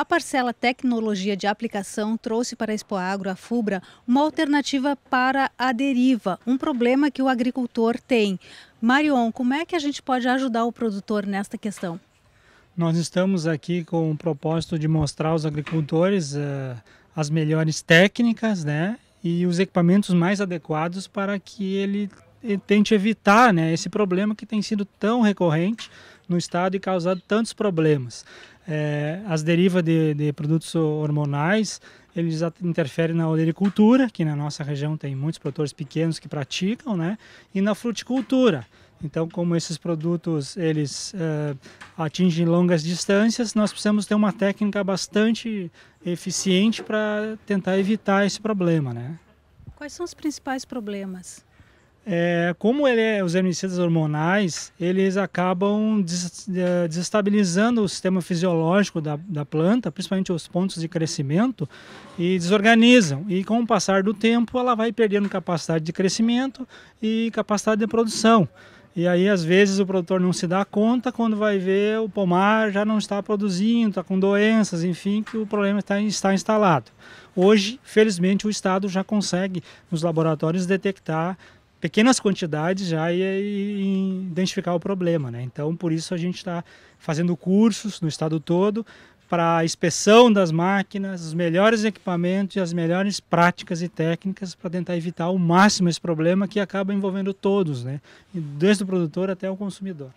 A parcela Tecnologia de Aplicação trouxe para a Expoagro a FUBRA uma alternativa para a deriva, um problema que o agricultor tem. Marion, como é que a gente pode ajudar o produtor nesta questão? Nós estamos aqui com o propósito de mostrar aos agricultores uh, as melhores técnicas né, e os equipamentos mais adequados para que ele eh, tente evitar né, esse problema que tem sido tão recorrente no estado e causado tantos problemas. É, as derivas de, de, produtos hormonais, eles interferem na olericultura, que na nossa região tem muitos produtores pequenos que praticam, né? E na fruticultura. Então, como esses produtos eles é, atingem longas distâncias, nós precisamos ter uma técnica bastante eficiente para tentar evitar esse problema, né? Quais são os principais problemas? É, como ele é, os herbicidas hormonais, eles acabam des, é, desestabilizando o sistema fisiológico da, da planta, principalmente os pontos de crescimento, e desorganizam. E com o passar do tempo, ela vai perdendo capacidade de crescimento e capacidade de produção. E aí, às vezes, o produtor não se dá conta quando vai ver o pomar já não está produzindo, está com doenças, enfim, que o problema está, está instalado. Hoje, felizmente, o Estado já consegue, nos laboratórios, detectar pequenas quantidades já e, e identificar o problema, né? Então, por isso a gente está fazendo cursos no estado todo para inspeção das máquinas, os melhores equipamentos e as melhores práticas e técnicas para tentar evitar ao máximo esse problema que acaba envolvendo todos, né? Desde o produtor até o consumidor.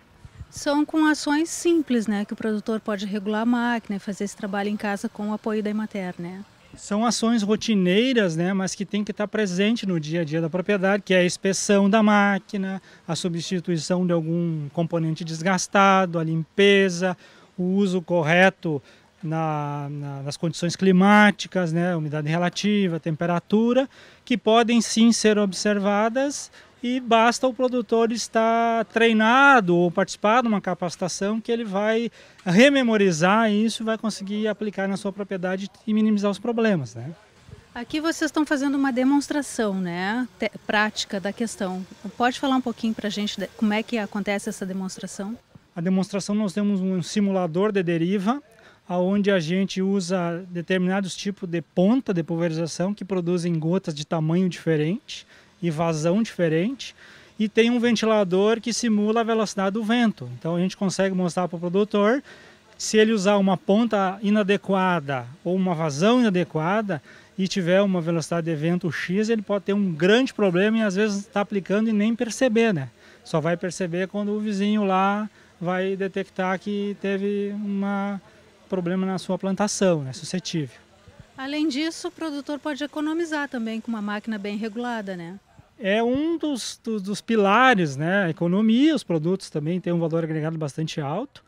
São com ações simples, né, que o produtor pode regular a máquina, fazer esse trabalho em casa com o apoio da Emater, né? São ações rotineiras, né, mas que tem que estar presente no dia a dia da propriedade, que é a inspeção da máquina, a substituição de algum componente desgastado, a limpeza, o uso correto na, na, nas condições climáticas, né, umidade relativa, temperatura, que podem sim ser observadas e basta o produtor estar treinado ou participar de uma capacitação que ele vai rememorizar isso e vai conseguir aplicar na sua propriedade e minimizar os problemas, né? Aqui vocês estão fazendo uma demonstração, né, Te prática da questão. Pode falar um pouquinho para a gente de, como é que acontece essa demonstração? A demonstração nós temos um simulador de deriva, aonde a gente usa determinados tipos de ponta de pulverização que produzem gotas de tamanho diferente e vazão diferente e tem um ventilador que simula a velocidade do vento. Então a gente consegue mostrar para o produtor se ele usar uma ponta inadequada ou uma vazão inadequada e tiver uma velocidade de vento X, ele pode ter um grande problema e às vezes está aplicando e nem perceber, né? Só vai perceber quando o vizinho lá vai detectar que teve um problema na sua plantação, né? Suscetível. Além disso, o produtor pode economizar também com uma máquina bem regulada, né? é um dos, dos, dos, pilares, né? A economia, os produtos também têm um valor agregado bastante alto.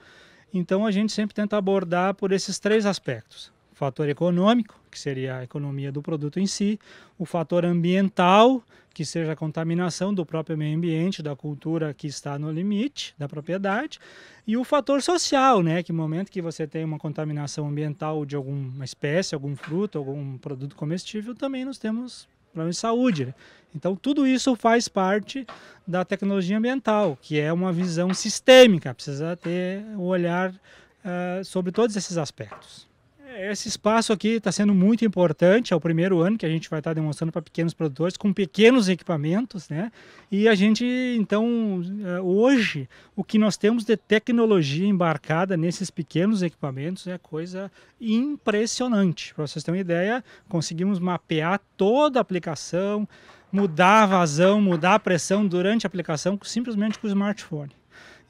Então a gente sempre tenta abordar por esses três aspectos: o fator econômico, que seria a economia do produto em si, o fator ambiental, que seja a contaminação do próprio meio ambiente, da cultura que está no limite da propriedade, e o fator social, né? Que no momento que você tem uma contaminação ambiental de alguma espécie, algum fruto, algum produto comestível, também nós temos problemas de saúde. Né? Então, tudo isso faz parte da tecnologia ambiental, que é uma visão sistêmica, precisa ter o um olhar uh, sobre todos esses aspectos. É, esse espaço aqui está sendo muito importante. É o primeiro ano que a gente vai estar tá demonstrando para pequenos produtores com pequenos equipamentos, né? E a gente, então, é, hoje, o que nós temos de tecnologia embarcada nesses pequenos equipamentos é coisa impressionante. Para vocês terem uma ideia, conseguimos mapear toda a aplicação, mudar a vazão, mudar a pressão durante a aplicação simplesmente com o smartphone.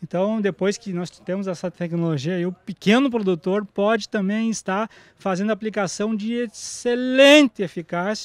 Então, depois que nós temos essa tecnologia, o pequeno produtor pode também estar fazendo aplicação de excelente eficácia